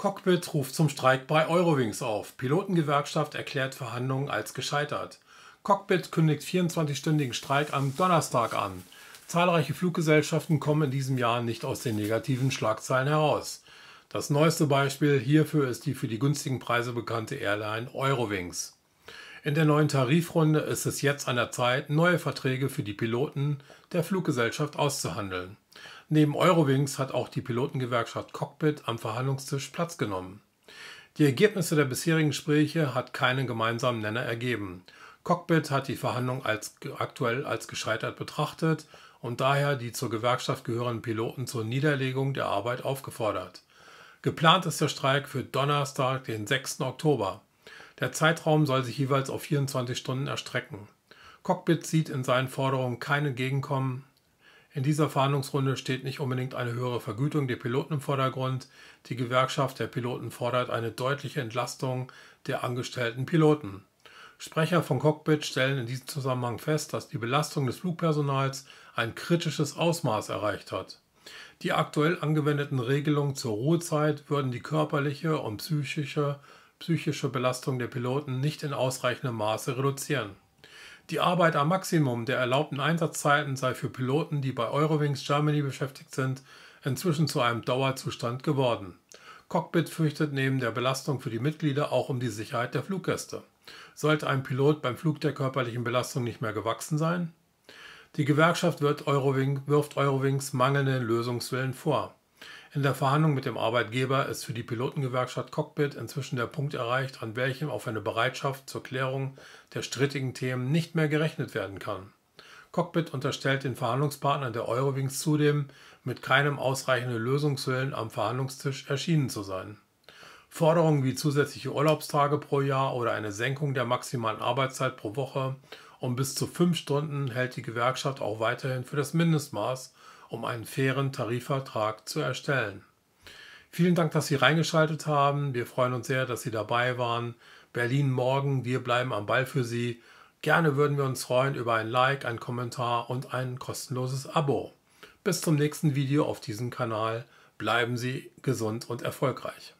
Cockpit ruft zum Streik bei Eurowings auf. Pilotengewerkschaft erklärt Verhandlungen als gescheitert. Cockpit kündigt 24-stündigen Streik am Donnerstag an. Zahlreiche Fluggesellschaften kommen in diesem Jahr nicht aus den negativen Schlagzeilen heraus. Das neueste Beispiel hierfür ist die für die günstigen Preise bekannte Airline Eurowings. In der neuen Tarifrunde ist es jetzt an der Zeit, neue Verträge für die Piloten der Fluggesellschaft auszuhandeln. Neben Eurowings hat auch die Pilotengewerkschaft Cockpit am Verhandlungstisch Platz genommen. Die Ergebnisse der bisherigen Gespräche hat keinen gemeinsamen Nenner ergeben. Cockpit hat die Verhandlung als, aktuell als gescheitert betrachtet und daher die zur Gewerkschaft gehörenden Piloten zur Niederlegung der Arbeit aufgefordert. Geplant ist der Streik für Donnerstag, den 6. Oktober. Der Zeitraum soll sich jeweils auf 24 Stunden erstrecken. Cockpit sieht in seinen Forderungen keine Gegenkommen in dieser Verhandlungsrunde steht nicht unbedingt eine höhere Vergütung der Piloten im Vordergrund. Die Gewerkschaft der Piloten fordert eine deutliche Entlastung der angestellten Piloten. Sprecher von Cockpit stellen in diesem Zusammenhang fest, dass die Belastung des Flugpersonals ein kritisches Ausmaß erreicht hat. Die aktuell angewendeten Regelungen zur Ruhezeit würden die körperliche und psychische, psychische Belastung der Piloten nicht in ausreichendem Maße reduzieren. Die Arbeit am Maximum der erlaubten Einsatzzeiten sei für Piloten, die bei Eurowings Germany beschäftigt sind, inzwischen zu einem Dauerzustand geworden. Cockpit fürchtet neben der Belastung für die Mitglieder auch um die Sicherheit der Fluggäste. Sollte ein Pilot beim Flug der körperlichen Belastung nicht mehr gewachsen sein? Die Gewerkschaft Eurowing, wirft Eurowings mangelnden Lösungswillen vor. In der Verhandlung mit dem Arbeitgeber ist für die Pilotengewerkschaft Cockpit inzwischen der Punkt erreicht, an welchem auf eine Bereitschaft zur Klärung der strittigen Themen nicht mehr gerechnet werden kann. Cockpit unterstellt den Verhandlungspartnern der Eurowings zudem, mit keinem ausreichenden Lösungswillen am Verhandlungstisch erschienen zu sein. Forderungen wie zusätzliche Urlaubstage pro Jahr oder eine Senkung der maximalen Arbeitszeit pro Woche um bis zu fünf Stunden hält die Gewerkschaft auch weiterhin für das Mindestmaß um einen fairen Tarifvertrag zu erstellen. Vielen Dank, dass Sie reingeschaltet haben. Wir freuen uns sehr, dass Sie dabei waren. Berlin morgen, wir bleiben am Ball für Sie. Gerne würden wir uns freuen über ein Like, einen Kommentar und ein kostenloses Abo. Bis zum nächsten Video auf diesem Kanal. Bleiben Sie gesund und erfolgreich.